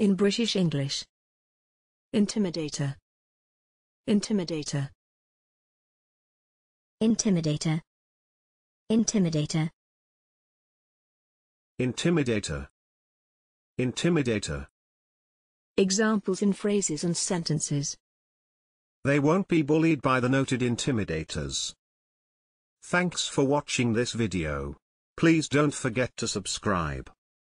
In British English. Intimidator. Intimidator. Intimidator. Intimidator. Intimidator. Intimidator. Examples in phrases and sentences. They won't be bullied by the noted intimidators. Thanks for watching this video. Please don't forget to subscribe.